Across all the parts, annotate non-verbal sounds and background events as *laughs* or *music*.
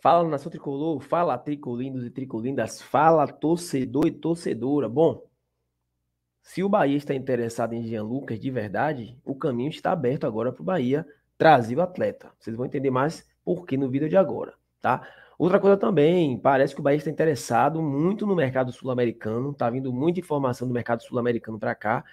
Fala nação tricolor, fala tricolindos e tricolindas, fala torcedor e torcedora. Bom, se o Bahia está interessado em Jean Lucas de verdade, o caminho está aberto agora para o Bahia trazer o atleta. Vocês vão entender mais por que no vídeo de agora, tá? Outra coisa também, parece que o Bahia está interessado muito no mercado sul-americano, tá vindo muita informação do mercado sul-americano para cá,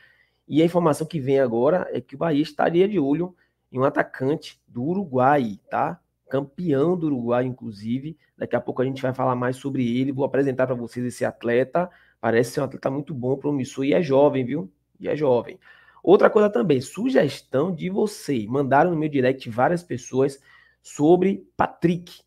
e a informação que vem agora é que o Bahia estaria de olho em um atacante do Uruguai, tá? campeão do Uruguai, inclusive. Daqui a pouco a gente vai falar mais sobre ele. Vou apresentar para vocês esse atleta. Parece ser um atleta muito bom, promissor e é jovem, viu? E é jovem. Outra coisa também, sugestão de você. Mandaram no meu direct várias pessoas sobre Patrick.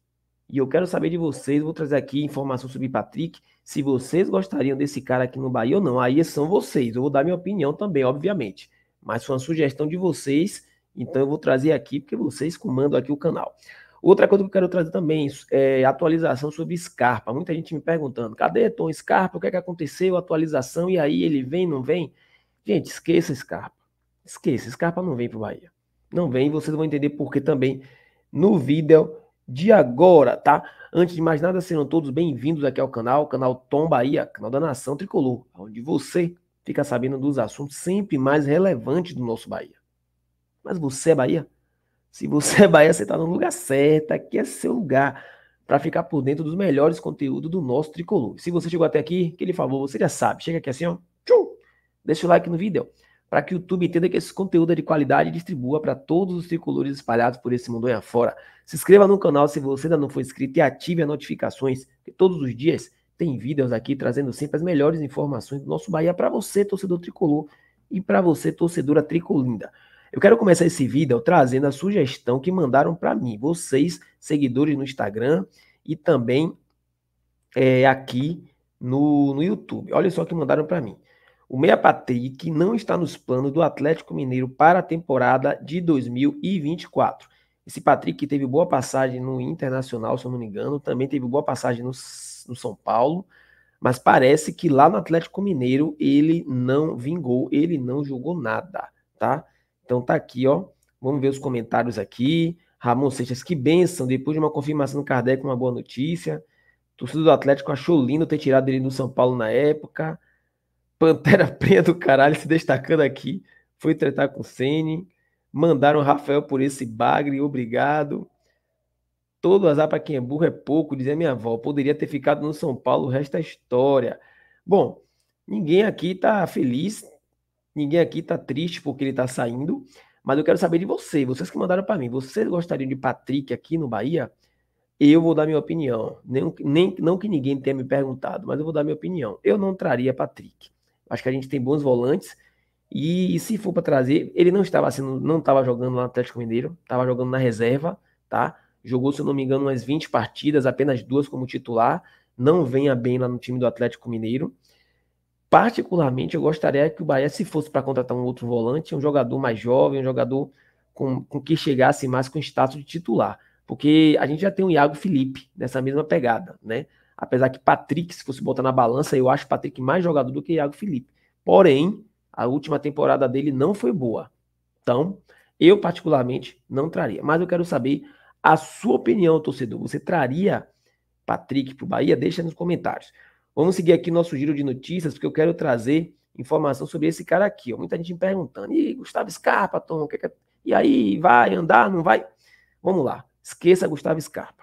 E eu quero saber de vocês, vou trazer aqui informação sobre Patrick, se vocês gostariam desse cara aqui no Bahia ou não. Aí são vocês, eu vou dar minha opinião também, obviamente. Mas foi uma sugestão de vocês, então eu vou trazer aqui, porque vocês comandam aqui o canal. Outra coisa que eu quero trazer também é atualização sobre Scarpa. Muita gente me perguntando: cadê Tom Scarpa? O que é que aconteceu? Atualização, e aí ele vem, não vem? Gente, esqueça Scarpa. Esqueça, Scarpa não vem para o Bahia. Não vem, vocês vão entender porque também no vídeo de agora, tá? Antes de mais nada, sejam todos bem-vindos aqui ao canal, canal Tom Bahia, canal da Nação Tricolor, onde você fica sabendo dos assuntos sempre mais relevantes do nosso Bahia. Mas você é Bahia? Se você é Bahia, você está no lugar certo. Aqui é seu lugar para ficar por dentro dos melhores conteúdos do nosso tricolor. Se você chegou até aqui, aquele favor, você já sabe. Chega aqui assim, ó. Tchum, deixa o like no vídeo para que o YouTube entenda que esse conteúdo é de qualidade e distribua para todos os tricolores espalhados por esse mundo aí afora. Se inscreva no canal se você ainda não for inscrito e ative as notificações, todos os dias tem vídeos aqui trazendo sempre as melhores informações do nosso Bahia para você, torcedor tricolor, e para você, torcedora tricolinda. Eu quero começar esse vídeo trazendo a sugestão que mandaram para mim, vocês, seguidores no Instagram e também é, aqui no, no YouTube. Olha só o que mandaram para mim. O Meia Patrick não está nos planos do Atlético Mineiro para a temporada de 2024. Esse Patrick teve boa passagem no Internacional, se eu não me engano, também teve boa passagem no, no São Paulo, mas parece que lá no Atlético Mineiro ele não vingou, ele não jogou nada, tá? Então tá aqui, ó. Vamos ver os comentários aqui. Ramon Seixas, que benção. Depois de uma confirmação do Kardec, uma boa notícia. Torcida do Atlético achou lindo ter tirado ele do São Paulo na época. Pantera *laughs* Preta do caralho se destacando aqui. Foi tretar com o Sene. Mandaram o Rafael por esse bagre, obrigado. Todo azar para quem é burro é pouco, dizia minha avó. Poderia ter ficado no São Paulo, o resto é história. Bom, ninguém aqui tá feliz, Ninguém aqui tá triste porque ele tá saindo, mas eu quero saber de você, vocês que mandaram para mim. Vocês gostariam de Patrick aqui no Bahia? Eu vou dar minha opinião. Nem, nem, não que ninguém tenha me perguntado, mas eu vou dar minha opinião. Eu não traria Patrick. Acho que a gente tem bons volantes. E, e se for para trazer, ele não estava sendo, não estava jogando no Atlético Mineiro, estava jogando na reserva, tá? Jogou, se eu não me engano, umas 20 partidas, apenas duas como titular. Não venha bem lá no time do Atlético Mineiro. Particularmente, eu gostaria que o Bahia, se fosse para contratar um outro volante, um jogador mais jovem, um jogador com, com que chegasse mais com status de titular. Porque a gente já tem o Iago Felipe nessa mesma pegada, né? Apesar que Patrick, se fosse botar na balança, eu acho Patrick mais jogador do que Iago Felipe. Porém, a última temporada dele não foi boa. Então, eu particularmente não traria. Mas eu quero saber a sua opinião, torcedor. Você traria Patrick para o Bahia? Deixa nos comentários. Vamos seguir aqui nosso giro de notícias, porque eu quero trazer informação sobre esse cara aqui. Ó. Muita gente me perguntando, e Gustavo Scarpa, Tom, que é que... É? e aí, vai andar, não vai? Vamos lá, esqueça Gustavo Scarpa.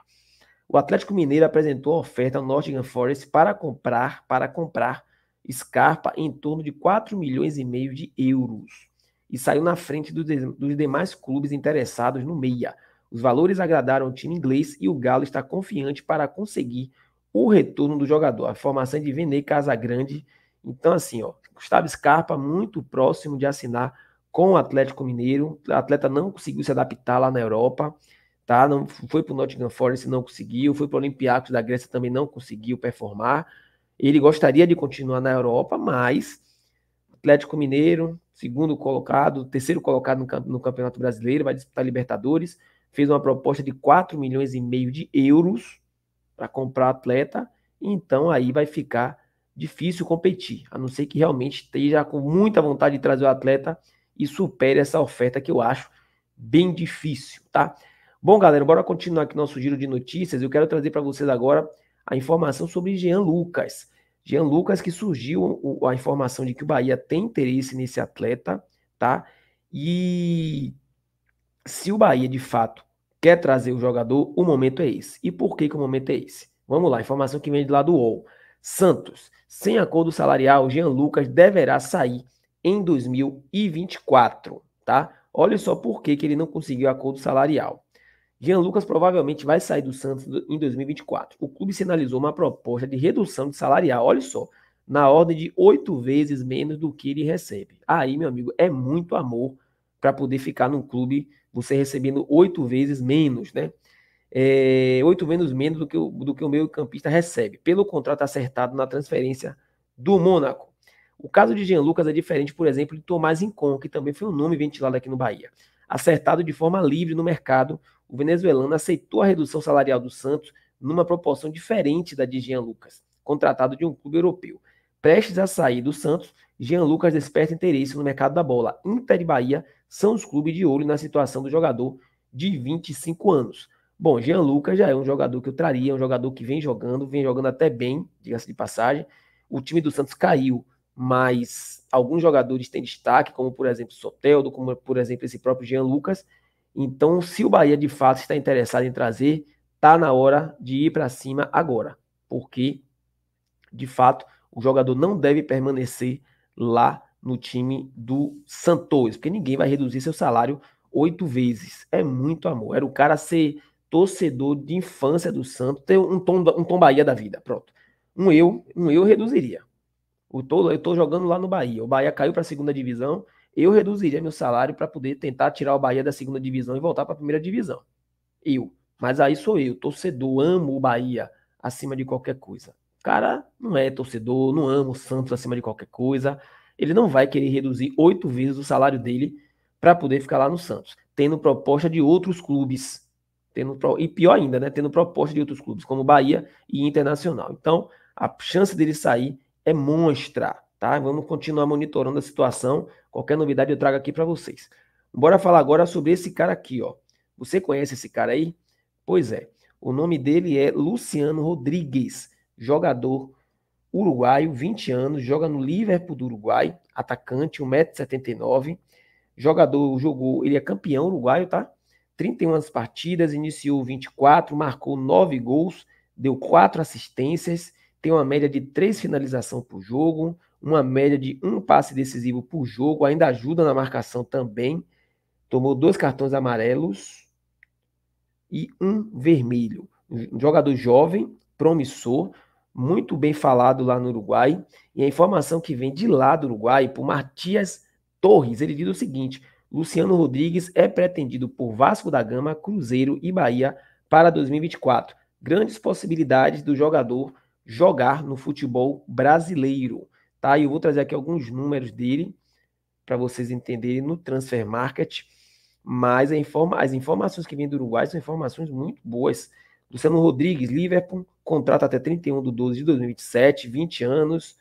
O Atlético Mineiro apresentou oferta ao Nottingham Forest para comprar, para comprar Scarpa em torno de 4 milhões e meio de euros e saiu na frente do de, dos demais clubes interessados no meia. Os valores agradaram o time inglês e o Galo está confiante para conseguir o retorno do jogador, a formação de Vinei Casagrande. Então, assim, ó, Gustavo Scarpa muito próximo de assinar com o Atlético Mineiro. O atleta não conseguiu se adaptar lá na Europa, tá? Não foi para o Nottingham Forest, não conseguiu. Foi para o Olympiacos da Grécia, também não conseguiu performar. Ele gostaria de continuar na Europa, mas Atlético Mineiro, segundo colocado, terceiro colocado no, Campeonato Brasileiro, vai disputar Libertadores. Fez uma proposta de 4 milhões e meio de euros para comprar atleta, então aí vai ficar difícil competir, a não ser que realmente esteja com muita vontade de trazer o atleta e supere essa oferta que eu acho bem difícil, tá? Bom, galera, bora continuar aqui nosso giro de notícias. Eu quero trazer para vocês agora a informação sobre Jean Lucas. Jean Lucas que surgiu a informação de que o Bahia tem interesse nesse atleta, tá? E se o Bahia de fato quer trazer o jogador, o momento é esse. E por que, que o momento é esse? Vamos lá, informação que vem de lá do UOL. Santos, sem acordo salarial, Jean Lucas deverá sair em 2024, tá? Olha só por que, que ele não conseguiu acordo salarial. Jean Lucas provavelmente vai sair do Santos em 2024. O clube sinalizou uma proposta de redução de salarial, olha só, na ordem de oito vezes menos do que ele recebe. Aí, meu amigo, é muito amor para poder ficar num clube você recebendo oito vezes menos, né? É, oito é, vezes menos do que, o, do que o meio campista recebe, pelo contrato acertado na transferência do Mônaco. O caso de Jean Lucas é diferente, por exemplo, de Tomás Incon, que também foi um nome ventilado aqui no Bahia. Acertado de forma livre no mercado, o venezuelano aceitou a redução salarial do Santos numa proporção diferente da de Jean Lucas, contratado de um clube europeu. Prestes a sair do Santos, Jean Lucas desperta interesse no mercado da bola. Inter e Bahia são os clubes de olho na situação do jogador de 25 anos. Bom, Jean Lucas já é um jogador que eu traria, é um jogador que vem jogando, vem jogando até bem, diga-se de passagem. O time do Santos caiu, mas alguns jogadores têm destaque, como por exemplo Soteldo, como por exemplo esse próprio Jean Lucas. Então, se o Bahia de fato está interessado em trazer, tá na hora de ir para cima agora, porque de fato o jogador não deve permanecer lá no time do Santos, porque ninguém vai reduzir seu salário oito vezes. É muito amor. Era o cara ser torcedor de infância do Santos, ter um tom, um tom Bahia da vida. Pronto. Um eu, um eu reduziria. Eu tô, eu tô jogando lá no Bahia. O Bahia caiu para a segunda divisão. Eu reduziria meu salário para poder tentar tirar o Bahia da segunda divisão e voltar para a primeira divisão. Eu. Mas aí sou eu, torcedor, amo o Bahia acima de qualquer coisa cara não é torcedor, não ama o Santos acima de qualquer coisa. Ele não vai querer reduzir oito vezes o salário dele para poder ficar lá no Santos, tendo proposta de outros clubes. Tendo, e pior ainda, né? Tendo proposta de outros clubes, como Bahia e Internacional. Então, a chance dele sair é monstra, tá? Vamos continuar monitorando a situação. Qualquer novidade eu trago aqui para vocês. Bora falar agora sobre esse cara aqui, ó. Você conhece esse cara aí? Pois é. O nome dele é Luciano Rodrigues jogador uruguaio, 20 anos, joga no Liverpool do Uruguai, atacante, 1,79m. Jogador jogou, ele é campeão uruguaio, tá? 31 partidas, iniciou 24, marcou 9 gols, deu 4 assistências, tem uma média de 3 finalizações por jogo, uma média de um passe decisivo por jogo, ainda ajuda na marcação também. Tomou dois cartões amarelos e um vermelho. Um jogador jovem, promissor, muito bem falado lá no Uruguai, e a informação que vem de lá do Uruguai, por Matias Torres, ele diz o seguinte: Luciano Rodrigues é pretendido por Vasco da Gama, Cruzeiro e Bahia para 2024. Grandes possibilidades do jogador jogar no futebol brasileiro. Tá? Eu vou trazer aqui alguns números dele para vocês entenderem no Transfer Market, mas informa as informações que vêm do Uruguai são informações muito boas. Luciano Rodrigues, Liverpool, contrato até 31 de 12 de 2027, 20 anos,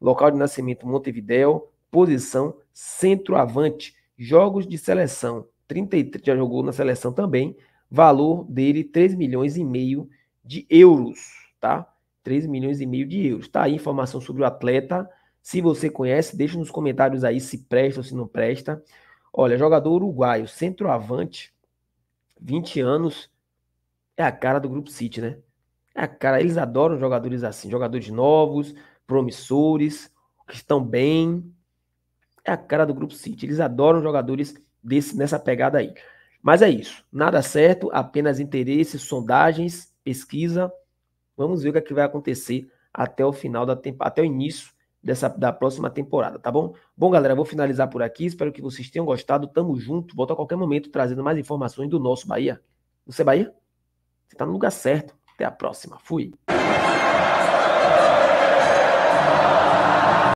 local de nascimento Montevidéu, posição centroavante, jogos de seleção, 33, já jogou na seleção também, valor dele 3 milhões e meio de euros, tá? 3 milhões e meio de euros. Tá aí informação sobre o atleta. Se você conhece, deixa nos comentários aí se presta ou se não presta. Olha, jogador uruguaio, centroavante, 20 anos, é a cara do Grupo City, né? Ah, cara, eles adoram jogadores assim, jogadores novos, promissores, que estão bem. É a cara do Grupo City. Eles adoram jogadores desse, nessa pegada aí. Mas é isso. Nada certo, apenas interesse, sondagens, pesquisa. Vamos ver o que, é que vai acontecer até o final da até o início dessa da próxima temporada, tá bom? Bom, galera, vou finalizar por aqui. Espero que vocês tenham gostado. Tamo junto. Volto a qualquer momento trazendo mais informações do nosso Bahia. Você é Bahia? Você tá no lugar certo. Até a próxima. Fui.